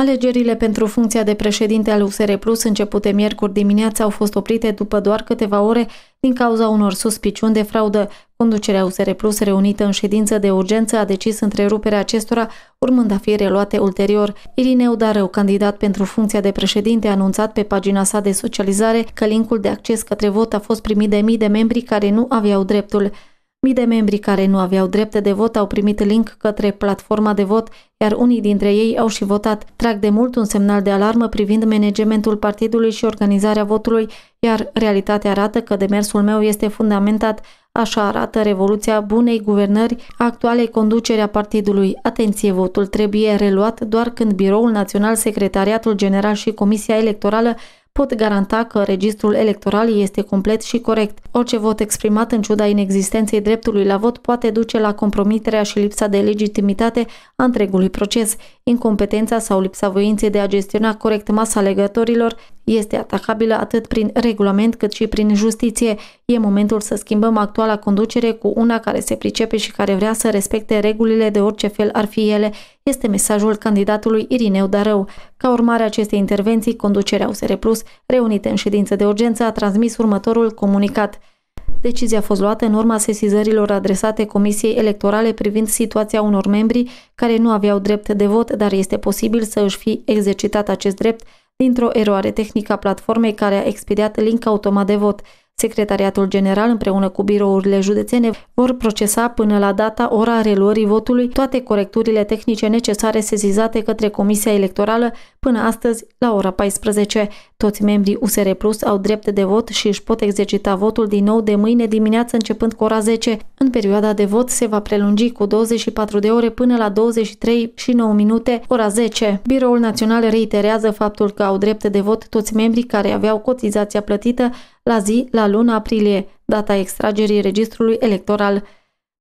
Alegerile pentru funcția de președinte al USR Plus începute miercuri dimineața au fost oprite după doar câteva ore din cauza unor suspiciuni de fraudă. Conducerea USR Plus reunită în ședință de urgență a decis întreruperea acestora, urmând a fi reluate ulterior. Irineu Dară, candidat pentru funcția de președinte, a anunțat pe pagina sa de socializare că linkul de acces către vot a fost primit de mii de membri care nu aveau dreptul. Mii de membri care nu aveau drept de vot au primit link către platforma de vot, iar unii dintre ei au și votat. Trag de mult un semnal de alarmă privind managementul partidului și organizarea votului, iar realitatea arată că demersul meu este fundamentat. Așa arată revoluția bunei guvernări a actualei conducere a partidului. Atenție, votul trebuie reluat doar când Biroul Național, Secretariatul General și Comisia Electorală pot garanta că registrul electoral este complet și corect. Orice vot exprimat în ciuda inexistenței dreptului la vot poate duce la compromiterea și lipsa de legitimitate a întregului proces. Incompetența sau lipsa voinței de a gestiona corect masa legătorilor este atacabilă atât prin regulament cât și prin justiție. E momentul să schimbăm actuala conducere cu una care se pricepe și care vrea să respecte regulile de orice fel ar fi ele, este mesajul candidatului Irineu Darău. Ca urmare a acestei intervenții, conducerea USR Plus, reunită în ședință de urgență, a transmis următorul comunicat – Decizia a fost luată în urma sesizărilor adresate Comisiei Electorale privind situația unor membri care nu aveau drept de vot, dar este posibil să își fi exercitat acest drept dintr-o eroare tehnică a platformei care a expediat link automat de vot. Secretariatul General împreună cu birourile județene vor procesa până la data ora reluării votului toate corecturile tehnice necesare sesizate către Comisia Electorală Până astăzi, la ora 14, toți membrii USR Plus au drept de vot și își pot exercita votul din nou de mâine dimineață începând cu ora 10. În perioada de vot se va prelungi cu 24 de ore până la 23 și 9 minute, ora 10. Biroul Național reiterează faptul că au drept de vot toți membrii care aveau cotizația plătită la zi la luna aprilie, data extragerii registrului electoral.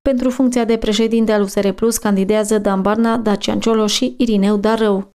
Pentru funcția de președinte al USR Plus candidează Dan Barna, Dacian Ciolo și Irineu Darău.